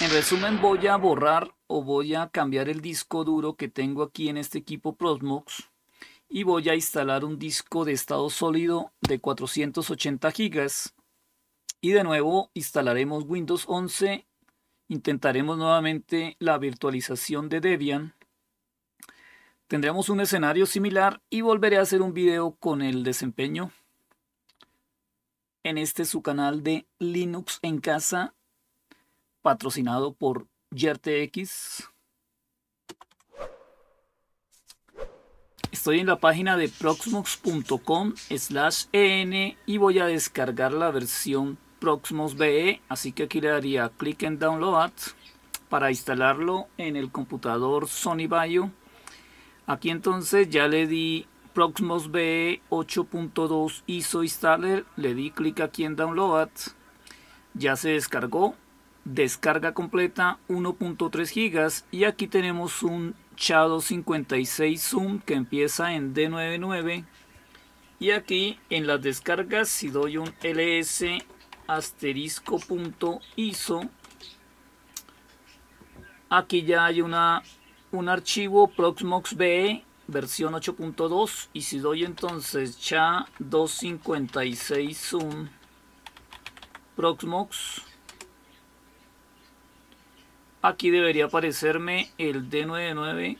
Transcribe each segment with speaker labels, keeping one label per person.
Speaker 1: En resumen, voy a borrar o voy a cambiar el disco duro que tengo aquí en este equipo Prosmox y voy a instalar un disco de estado sólido de 480 GB. Y de nuevo instalaremos Windows 11, intentaremos nuevamente la virtualización de Debian. Tendremos un escenario similar y volveré a hacer un video con el desempeño en este su canal de Linux en casa patrocinado por YerteX. Estoy en la página de proxmox.com slash en y voy a descargar la versión Proxmox BE, así que aquí le daría clic en Download para instalarlo en el computador Sony Vaio. Aquí entonces ya le di Proxmox BE 8.2 ISO Installer, le di clic aquí en Download, ya se descargó, descarga completa 1.3 gigas y aquí tenemos un chado 256 Zoom que empieza en D99 y aquí en las descargas si doy un ls asterisco punto ISO aquí ya hay una un archivo Proxmox BE versión 8.2 y si doy entonces cha 256 zoom Proxmox Aquí debería aparecerme el D99,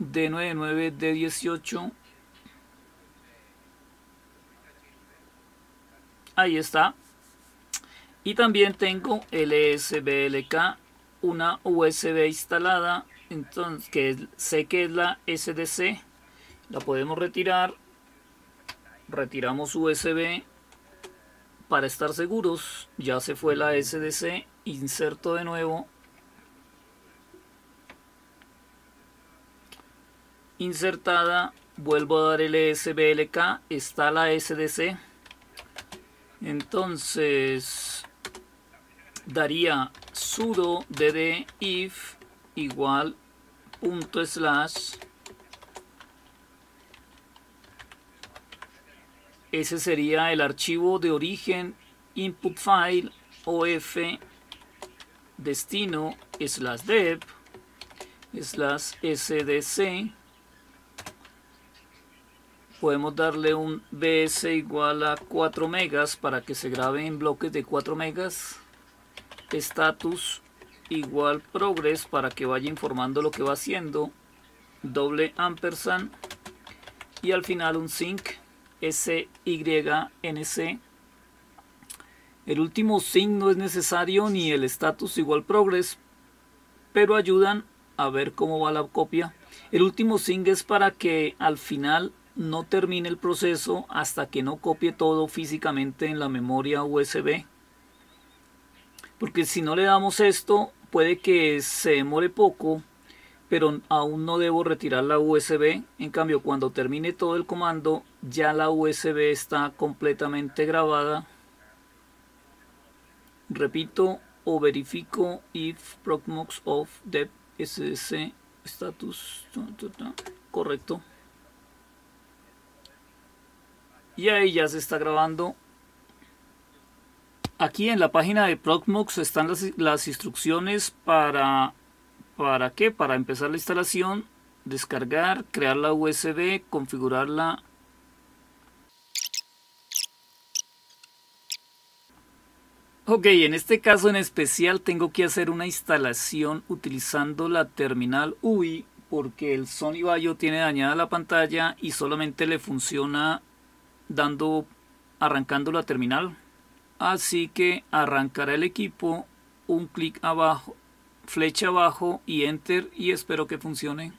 Speaker 1: D99, D18. Ahí está. Y también tengo el e SBLK, una USB instalada, entonces que sé que es la SDC. La podemos retirar. Retiramos USB para estar seguros. Ya se fue la SDC. Inserto de nuevo insertada, vuelvo a dar el e SBLK, está la SDC, entonces daría sudo dd if igual punto slash ese sería el archivo de origen input file of destino slash dev slash sdc podemos darle un BS igual a 4 megas para que se grabe en bloques de 4 megas status igual progress para que vaya informando lo que va haciendo doble ampersand y al final un sync sync el último sync no es necesario ni el status igual progress pero ayudan a ver cómo va la copia el último sync es para que al final no termine el proceso hasta que no copie todo físicamente en la memoria USB. Porque si no le damos esto, puede que se demore poco, pero aún no debo retirar la USB. En cambio, cuando termine todo el comando, ya la USB está completamente grabada. Repito o verifico if procmox of dev status correcto y ahí ya se está grabando. Aquí en la página de Proxmox están las, las instrucciones para... ¿Para qué? Para empezar la instalación, descargar, crear la USB, configurarla... Ok, en este caso en especial tengo que hacer una instalación utilizando la terminal UI porque el Sony Vaio tiene dañada la pantalla y solamente le funciona dando, arrancando la terminal. Así que arrancará el equipo, un clic abajo, flecha abajo y enter y espero que funcione.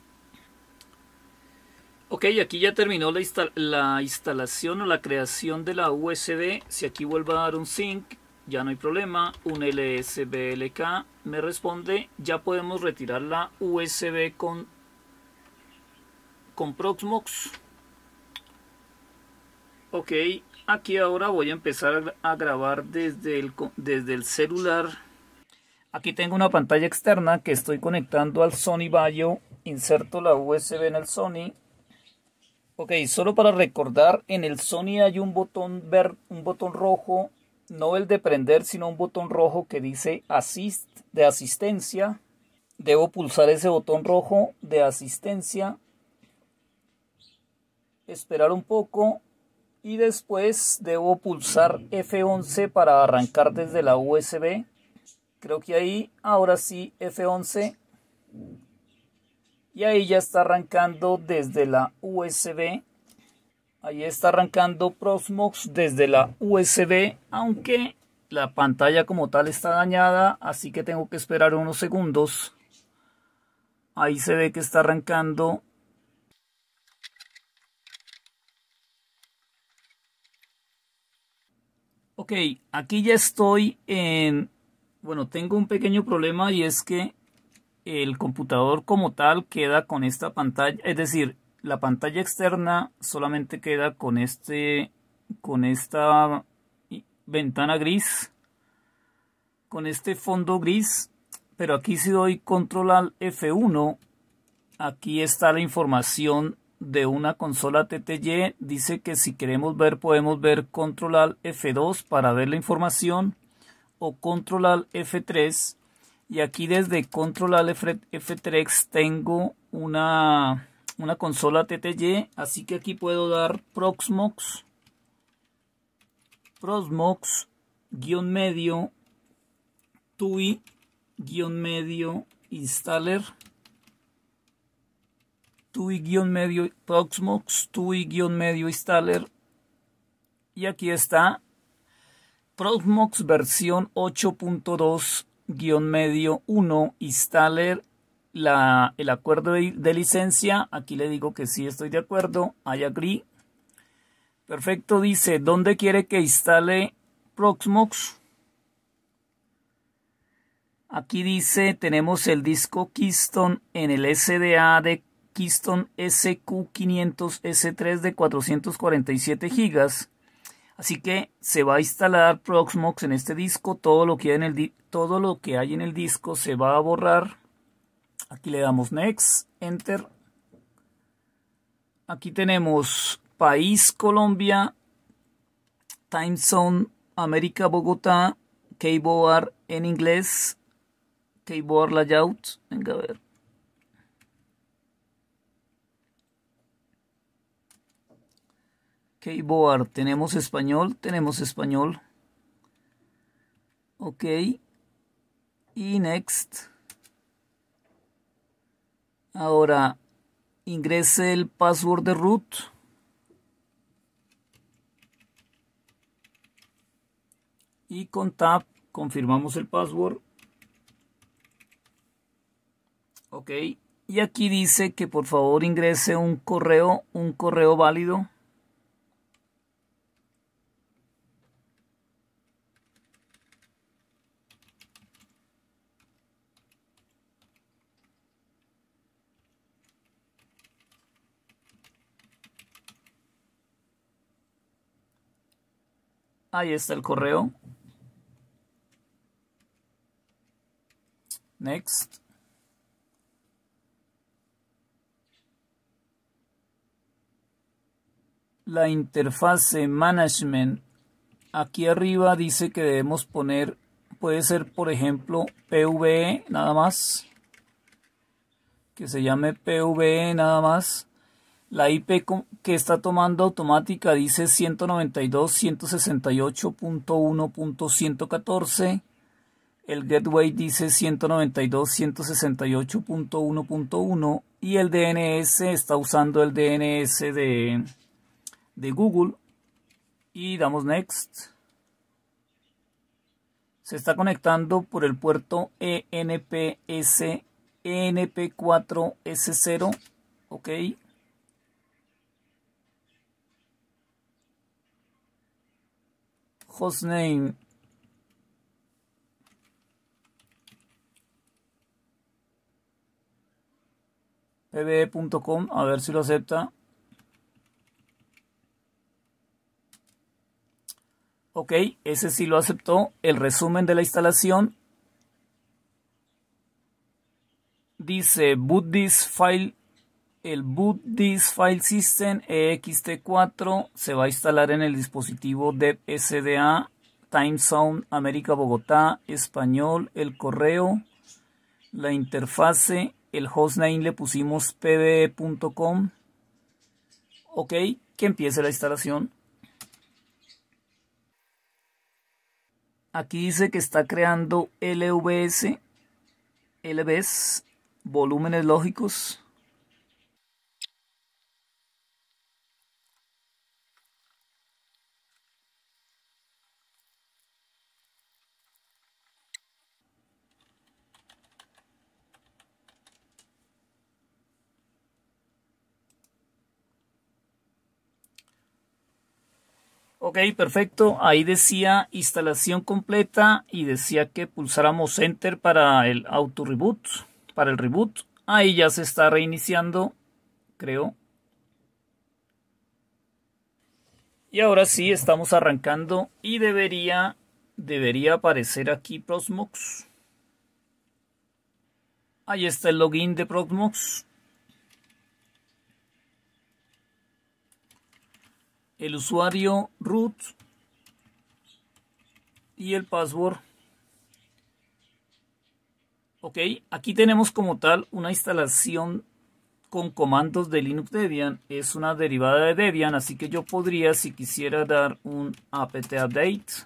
Speaker 1: Ok, aquí ya terminó la, la, instalación o la creación de la USB. Si aquí vuelvo a dar un sync, ya no hay problema. Un LSBLK me responde. Ya podemos retirar la USB con, con Proxmox ok aquí ahora voy a empezar a grabar desde el, celular aquí tengo una pantalla externa que estoy conectando al Sony Vaio inserto la USB en el Sony ok solo para recordar en el Sony hay un botón ver un botón rojo no el de prender sino un botón rojo que dice assist de asistencia debo pulsar ese botón rojo de asistencia esperar un poco y después debo pulsar F11 para arrancar desde la USB. Creo que ahí, ahora sí, F11. Y ahí ya está arrancando desde la USB. Ahí está arrancando Prosmox desde la USB, aunque la pantalla como tal está dañada, así que tengo que esperar unos segundos. Ahí se ve que está arrancando Ok, aquí ya estoy en... Bueno, tengo un pequeño problema y es que el computador como tal queda con esta pantalla, es decir, la pantalla externa solamente queda con este con esta ventana gris con este fondo gris pero aquí si doy control al F1 aquí está la información de una consola TTY dice que si queremos ver podemos ver control al F2 para ver la información o control al F3 y aquí desde control al F3 tengo una, una consola TTY así que aquí puedo dar Proxmox Proxmox guión medio TUI guión medio installer tui-medio Proxmox, tui-medio installer. Y aquí está Proxmox versión 8.2-medio 1 installer. el acuerdo de, licencia, aquí le digo que sí estoy de acuerdo, I agree. Perfecto, dice, ¿dónde quiere que instale Proxmox? Aquí dice, tenemos el disco Keystone en el SDA de Keystone SQ500S3 de 447 GB. Así que se va a instalar Proxmox en este disco. Todo lo, que hay en el todo lo que hay en el disco se va a borrar. Aquí le damos Next, Enter. Aquí tenemos País Colombia, Time Zone América Bogotá, Keyboard en inglés, Keyboard Layout. Venga a ver. Keyboard, tenemos español, tenemos español. Ok. Y next. Ahora, ingrese el password de root. Y con tab confirmamos el password. Ok. Y aquí dice que por favor ingrese un correo, un correo válido. Ahí está el correo. Next. La interfase management. Aquí arriba dice que debemos poner, puede ser por ejemplo PVE nada más. Que se llame PV, e, nada más. La IP que está tomando automática dice 192.168.1.114. El gateway dice 192.168.1.1 y el DNS está usando el DNS de, Google. Y damos next. Se está conectando por el puerto ENPS ENP4S0. Ok. Hostname name pbe.com a ver si lo acepta ok ese sí lo aceptó el resumen de la instalación dice boot this file el boot disk file system ext4 se va a instalar en el dispositivo de SDA Time Zone América Bogotá español el correo la interfase el hostname le pusimos pbe.com ok que empiece la instalación aquí dice que está creando LVS LVS volúmenes lógicos Ok, perfecto. Ahí decía instalación completa y decía que pulsáramos Enter para el auto reboot, para el reboot. Ahí ya se está reiniciando, creo. Y ahora sí, estamos arrancando y debería, debería aparecer aquí Proxmox. Ahí está el login de Proxmox. el usuario root y el password. Ok, aquí tenemos como tal una instalación con comandos de Linux Debian. Es una derivada de Debian, así que yo podría, si quisiera, dar un apt-update.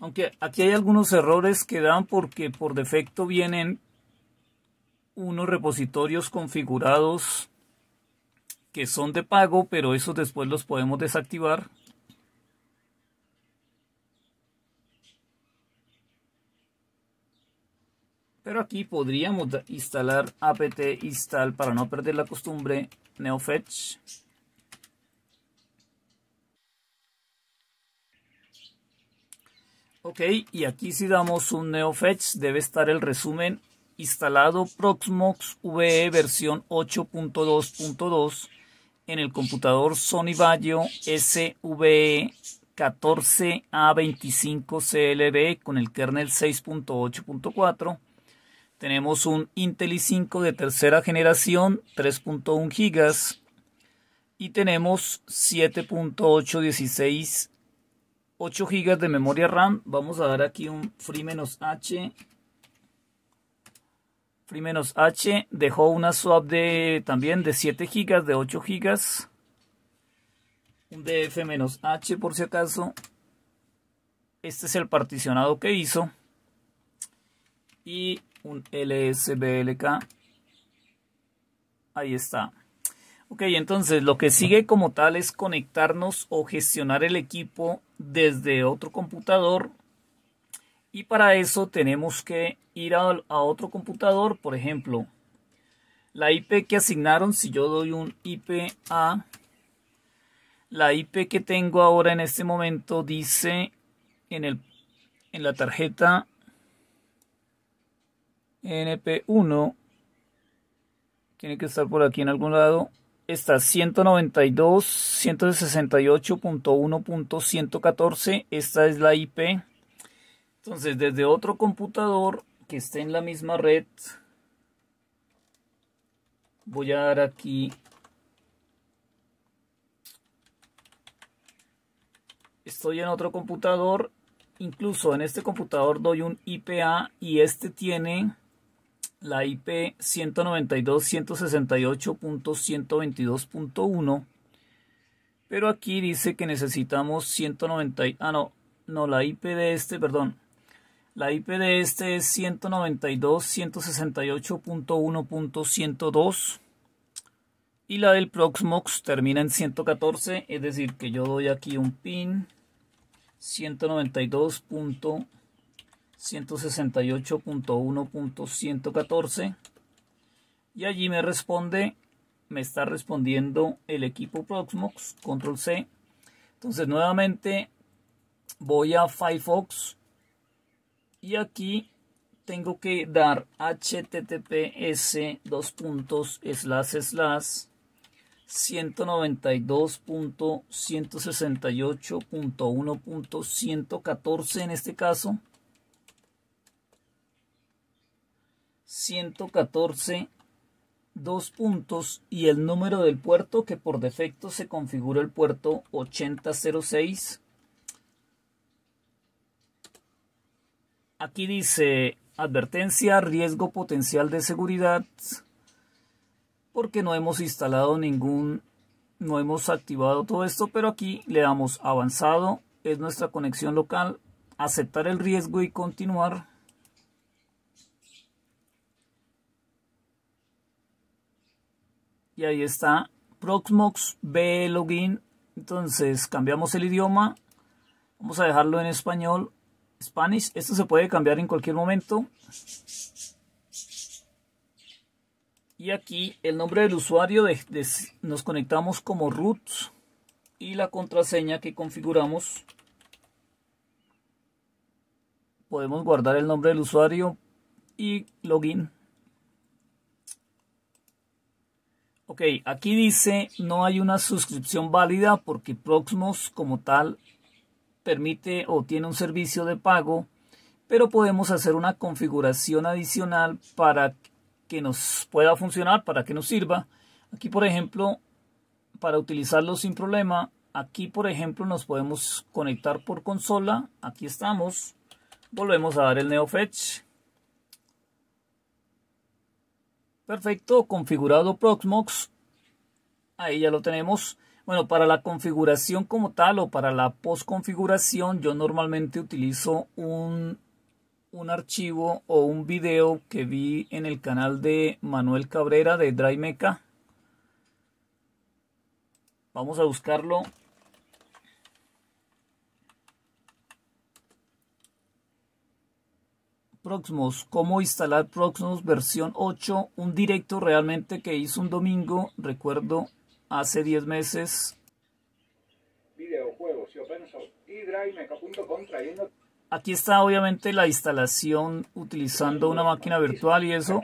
Speaker 1: Aunque aquí hay algunos errores que dan porque por defecto vienen unos repositorios configurados que son de pago, pero esos después los podemos desactivar. Pero aquí podríamos instalar apt install para no perder la costumbre neofetch. Ok, y aquí si damos un NeoFetch debe estar el resumen instalado Proxmox VE versión 8.2.2 en el computador Sony Vaio SVE e 14A25CLB con el kernel 6.8.4. Tenemos un Intel i5 de tercera generación 3.1 GB y tenemos 7.816 8 GB de memoria RAM. Vamos a dar aquí un free-h. Free-h dejó una swap de también de 7 GB, de 8 GB. Un DF-H por si acaso. Este es el particionado que hizo. Y un LSBLK. Ahí está. Ok, entonces lo que sigue como tal es conectarnos o gestionar el equipo desde otro computador. Y para eso tenemos que ir a, otro computador, por ejemplo, la IP que asignaron, si yo doy un IP a, la IP que tengo ahora en este momento dice en, en la tarjeta NP1, tiene que estar por aquí en algún lado, está 192, 168.1.114. Esta es la IP. Entonces, desde otro computador que esté en la misma red, voy a dar aquí estoy en otro computador incluso en este computador doy un IPA y este tiene la IP 192.168.122.1, pero aquí dice que necesitamos 190, ah no, no, la IP de este, perdón, la IP de este es 192.168.1.102 y la del Proxmox termina en 114, es decir, que yo doy aquí un pin 192. 168.1.114 y allí me responde, me está respondiendo el equipo Proxmox, control C. Entonces nuevamente voy a Firefox y aquí tengo que dar https dos puntos slash slash 192.168.1.114 en este caso 114 dos puntos y el número del puerto que por defecto se configura el puerto 8006. Aquí dice advertencia, riesgo potencial de seguridad, porque no hemos instalado ningún, no hemos activado todo esto, pero aquí le damos avanzado, es nuestra conexión local, aceptar el riesgo y continuar. y ahí está Proxmox B login. Entonces cambiamos el idioma. Vamos a dejarlo en español. Spanish. Esto se puede cambiar en cualquier momento. Y aquí el nombre del usuario. nos conectamos como root. Y la contraseña que configuramos. Podemos guardar el nombre del usuario y login. Ok, aquí dice no hay una suscripción válida porque Proxmox como tal permite o tiene un servicio de pago, pero podemos hacer una configuración adicional para que nos pueda funcionar, para que nos sirva. Aquí, por ejemplo, para utilizarlo sin problema, aquí, por ejemplo, nos podemos conectar por consola. Aquí estamos. Volvemos a dar el NeoFetch. Perfecto, configurado Proxmox. Ahí ya lo tenemos. Bueno, para la configuración como tal o para la postconfiguración, yo normalmente utilizo un, archivo o un video que vi en el canal de Manuel Cabrera de DryMeca. Vamos a buscarlo Proxmos, cómo instalar Proxmos versión 8, un directo realmente que hizo un domingo, recuerdo, hace 10 meses. Aquí está obviamente la instalación utilizando una máquina virtual y eso.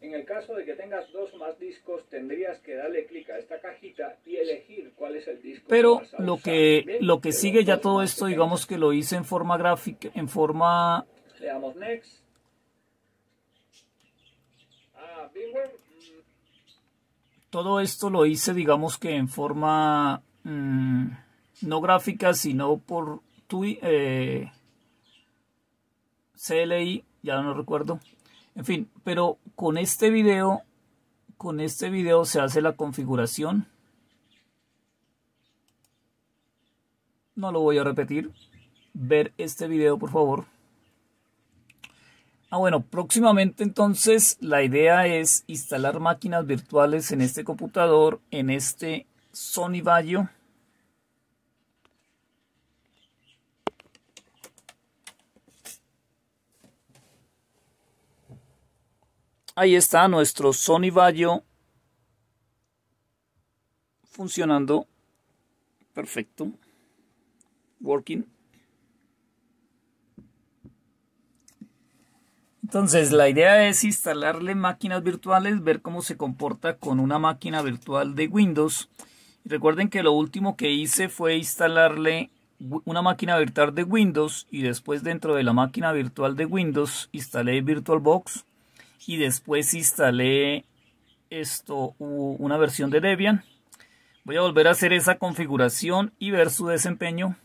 Speaker 1: en el caso de que tengas dos más discos, tendrías que darle clic a esta cajita y elegir cuál es el disco. Pero lo que lo que sigue ya todo esto, digamos que lo hice en forma gráfica, en forma next. Ah, Todo esto lo hice, digamos que en forma mm, no gráfica, sino por tu, eh, CLI, ya no recuerdo. En fin, pero con este video, con este video se hace la configuración. No lo voy a repetir. Ver este video, por favor. Ah, bueno, próximamente entonces la idea es instalar máquinas virtuales en este computador, en este Sony Vaio. Ahí está nuestro Sony Vaio funcionando perfecto. Working. Entonces, la idea es instalarle máquinas virtuales, ver cómo se comporta con una máquina virtual de Windows. recuerden que lo último que hice fue instalarle una máquina virtual de Windows y después dentro de la máquina virtual de Windows instalé VirtualBox y después instalé esto una versión de Debian. Voy a volver a hacer esa configuración y ver su desempeño